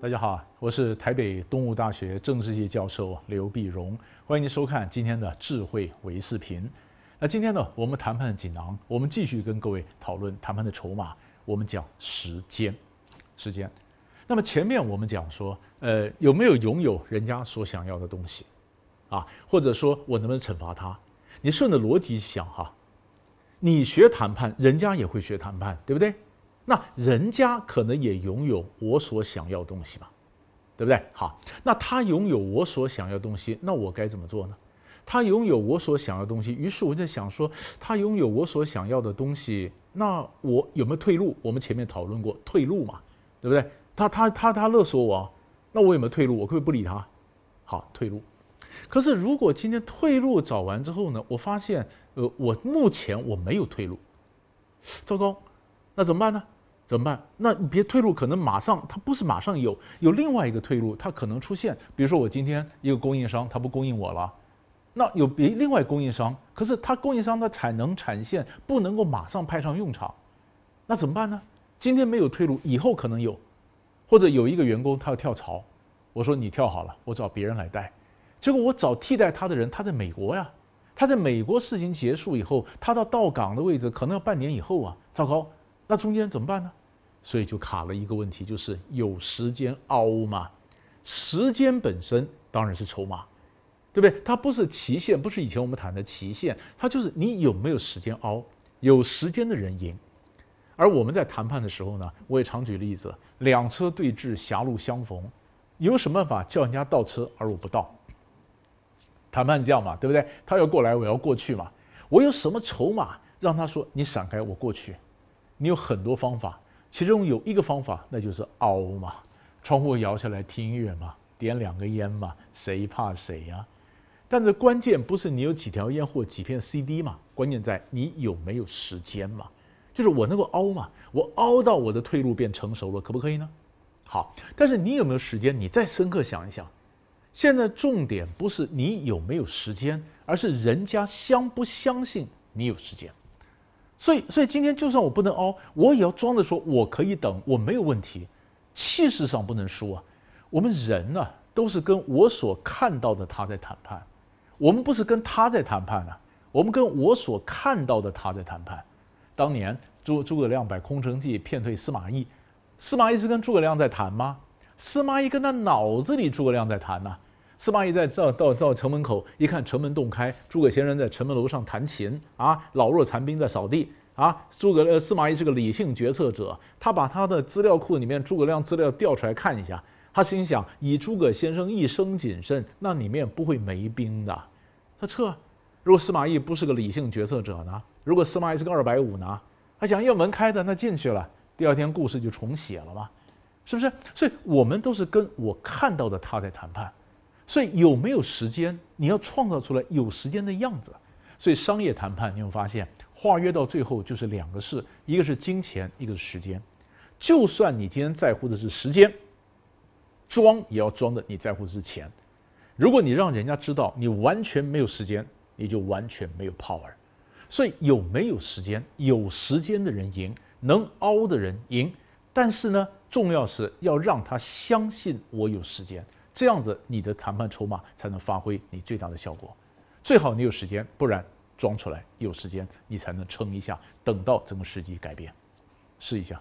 大家好，我是台北东吴大学政治系教授刘碧荣，欢迎您收看今天的智慧微视频。那今天呢，我们谈判锦囊，我们继续跟各位讨论谈判的筹码。我们讲时间，时间。那么前面我们讲说，呃，有没有拥有人家所想要的东西啊？或者说我能不能惩罚他？你顺着逻辑想哈，你学谈判，人家也会学谈判，对不对？那人家可能也拥有我所想要东西吧，对不对？好，那他拥有我所想要东西，那我该怎么做呢？他拥有我所想要东西，于是我在想说，他拥有我所想要的东西，那我有没有退路？我们前面讨论过退路嘛，对不对？他他他他勒索我，那我有没有退路？我可以不理他，好，退路。可是如果今天退路找完之后呢？我发现，呃，我目前我没有退路，糟糕，那怎么办呢？怎么办？那别退路可能马上，他不是马上有有另外一个退路，他可能出现。比如说我今天一个供应商他不供应我了，那有别另外供应商，可是他供应商的产能产线不能够马上派上用场，那怎么办呢？今天没有退路，以后可能有，或者有一个员工他要跳槽，我说你跳好了，我找别人来带，结果我找替代他的人，他在美国呀，他在美国事情结束以后，他到到岗的位置可能要半年以后啊，糟糕，那中间怎么办呢？所以就卡了一个问题，就是有时间凹吗？时间本身当然是筹码，对不对？它不是期限，不是以前我们谈的期限，它就是你有没有时间凹。有时间的人赢。而我们在谈判的时候呢，我也常举例子：两车对峙，狭路相逢，有什么办法叫人家倒车，而我不倒？谈判这样嘛，对不对？他要过来，我要过去嘛。我有什么筹码让他说你闪开，我过去？你有很多方法。其中有一个方法，那就是凹嘛，窗户摇下来听音乐嘛，点两个烟嘛，谁怕谁呀？但是关键不是你有几条烟或几片 CD 嘛，关键在你有没有时间嘛。就是我能够凹嘛，我凹到我的退路变成熟了，可不可以呢？好，但是你有没有时间？你再深刻想一想，现在重点不是你有没有时间，而是人家相不相信你有时间。所以，所以今天就算我不能凹，我也要装着说我可以等，我没有问题，气势上不能输啊。我们人呢，都是跟我所看到的他在谈判，我们不是跟他在谈判呢，我们跟我所看到的他在谈判。当年诸诸葛亮摆空城计骗退司马懿，司马懿是跟诸葛亮在谈吗？司马懿跟他脑子里诸葛亮在谈呢。司马懿在到到到城门口一看，城门洞开，诸葛先生在城门楼上弹琴啊，老弱残兵在扫地啊。诸葛呃，司马懿是个理性决策者，他把他的资料库里面诸葛亮资料调出来看一下，他心想：以诸葛先生一生谨慎，那里面不会没兵的。他撤。如果司马懿不是个理性决策者呢？如果司马懿是个二百五呢？他想，要门开的，那进去了。第二天故事就重写了嘛，是不是？所以，我们都是跟我看到的他在谈判。所以有没有时间，你要创造出来有时间的样子。所以商业谈判，你会发现，化约到最后就是两个事，一个是金钱，一个是时间。就算你今天在乎的是时间，装也要装的你在乎的是钱。如果你让人家知道你完全没有时间，你就完全没有 power。所以有没有时间，有时间的人赢，能凹的人赢。但是呢，重要是要让他相信我有时间。这样子，你的谈判筹码才能发挥你最大的效果。最好你有时间，不然装出来有时间，你才能撑一下。等到整个时机改变，试一下。